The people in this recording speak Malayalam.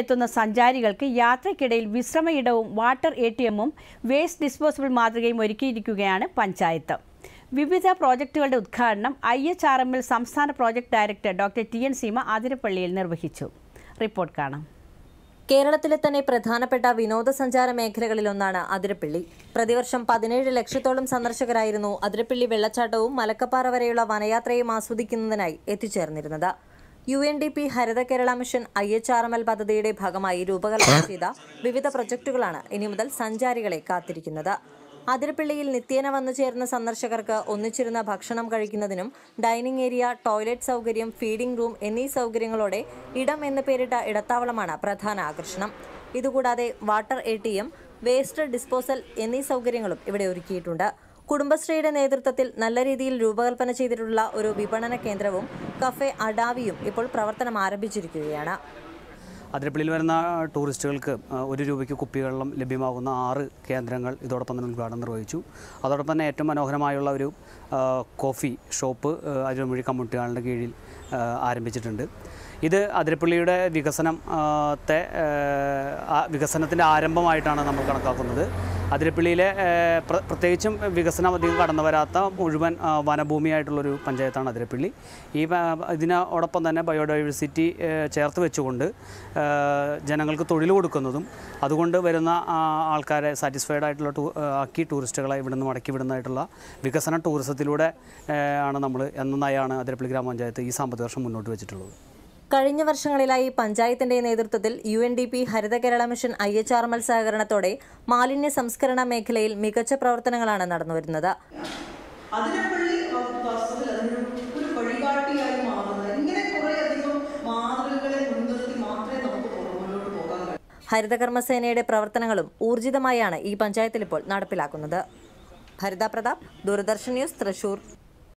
എത്തുന്ന സഞ്ചാരികൾക്ക് യാത്രയ്ക്കിടയിൽ വിശ്രമയിടവും വാട്ടർ എ ടി എമ്മും വേസ്റ്റ് ഡിസ്പോസിബിൾ മാതൃകയും ഒരുക്കിയിരിക്കുകയാണ് പഞ്ചായത്ത് വിവിധ പ്രോജക്റ്റുകളുടെ ഉദ്ഘാടനം ഐ എച്ച് ആർ എമ്മിൽ സംസ്ഥാന project director doctor T N Seema ആതിരപ്പള്ളിയിൽ നിർവഹിച്ചു റിപ്പോർട്ട് കാണാം കേരളത്തിലെ തന്നെ പ്രധാനപ്പെട്ട വിനോദസഞ്ചാര മേഖലകളിലൊന്നാണ് അതിരപ്പള്ളി പ്രതിവർഷം പതിനേഴ് ലക്ഷത്തോളം സന്ദർശകരായിരുന്നു അതിരപ്പള്ളി വെള്ളച്ചാട്ടവും മലക്കപ്പാറ വരെയുള്ള വനയാത്രയും ആസ്വദിക്കുന്നതിനായി എത്തിച്ചേർന്നിരുന്നത് U N D P Haritha Kerala mission I H R M L പദ്ധതിയുടെ ഭാഗമായി രൂപകൽപ്പന ചെയ്ത വിവിധ പ്രൊജക്ടുകളാണ് ഇനി മുതൽ സഞ്ചാരികളെ കാത്തിരിക്കുന്നത് അതിരപ്പള്ളിയിൽ നിത്യേന വന്നു ചേർന്ന സന്ദർശകർക്ക് ഒന്നിച്ചിരുന്ന ഭക്ഷണം കഴിക്കുന്നതിനും ഡൈനിങ് ഏരിയ ടോയ്ലറ്റ് സൗകര്യം ഫീഡിംഗ് റൂം എന്നീ സൗകര്യങ്ങളോടെ ഇടം എന്ന് പേരിട്ട ഇടത്താവളമാണ് പ്രധാന ആകർഷണം ഇതുകൂടാതെ വാട്ടർ എ വേസ്റ്റ് ഡിസ്പോസൽ എന്നീ സൗകര്യങ്ങളും ഇവിടെ ഒരുക്കിയിട്ടുണ്ട് കുടുംബശ്രീയുടെ നേതൃത്വത്തിൽ നല്ല രീതിയിൽ രൂപകൽപ്പന ചെയ്തിട്ടുള്ള ഒരു വിപണന കേന്ദ്രവും കഫേ അഡാവിയും ഇപ്പോൾ പ്രവർത്തനം ആരംഭിച്ചിരിക്കുകയാണ് അതിരപ്പള്ളിയിൽ വരുന്ന ടൂറിസ്റ്റുകൾക്ക് ഒരു രൂപയ്ക്ക് കുപ്പിവെള്ളം ലഭ്യമാകുന്ന ആറ് കേന്ദ്രങ്ങൾ ഇതോടൊപ്പം തന്നെ ഉദ്ഘാടനം നിർവഹിച്ചു അതോടൊപ്പം തന്നെ ഏറ്റവും മനോഹരമായുള്ള ഒരു കോഫി ഷോപ്പ് അതിരമൊഴി കമ്മ്യൂണിറ്റികളുടെ കീഴിൽ ആരംഭിച്ചിട്ടുണ്ട് ഇത് അതിരപ്പള്ളിയുടെ വികസനത്തെ വികസനത്തിൻ്റെ ആരംഭമായിട്ടാണ് നമ്മൾ കണക്കാക്കുന്നത് അതിരപ്പള്ളിയിലെ പ്രത്യേകിച്ചും വികസനം അധികം കടന്നു വരാത്ത മുഴുവൻ വനഭൂമിയായിട്ടുള്ളൊരു പഞ്ചായത്താണ് അതിരപ്പള്ളി ഈ ഇതിനോടൊപ്പം തന്നെ ബയോഡൈവേഴ്സിറ്റി ചേർത്ത് വെച്ചുകൊണ്ട് ജനങ്ങൾക്ക് തൊഴിൽ കൊടുക്കുന്നതും അതുകൊണ്ട് വരുന്ന ആൾക്കാരെ സാറ്റിസ്ഫൈഡ് ആയിട്ടുള്ള ടൂ ആക്കി ടൂറിസ്റ്റുകളെ നിന്ന് മടക്കി വിടുന്നതായിട്ടുള്ള വികസന ടൂറിസത്തിലൂടെ ആണ് നമ്മൾ എന്നതായാണ് അതിരപ്പള്ളി ഗ്രാമപഞ്ചായത്ത് ഈ സാമ്പത്തിക വർഷം മുന്നോട്ട് വെച്ചിട്ടുള്ളത് കഴിഞ്ഞ വർഷങ്ങളിലായി പഞ്ചായത്തിന്റെ നേതൃത്വത്തിൽ U N D P Haritha Kerala mission I H R L സഹകരണത്തോടെ മാലിന്യ സംസ്കരണ മേഖലയിൽ മികച്ച പ്രവർത്തനങ്ങളാണ് നടന്നുവരുന്നത് ഹരിതകർമ്മസേനയുടെ പ്രവർത്തനങ്ങളും ഊർജിതമായാണ് ഈ പഞ്ചായത്തിൽ ഇപ്പോൾ നടപ്പിലാക്കുന്നത് ഹരിത പ്രതാപ് ദൂരദർശൻ ന്യൂസ് തൃശൂർ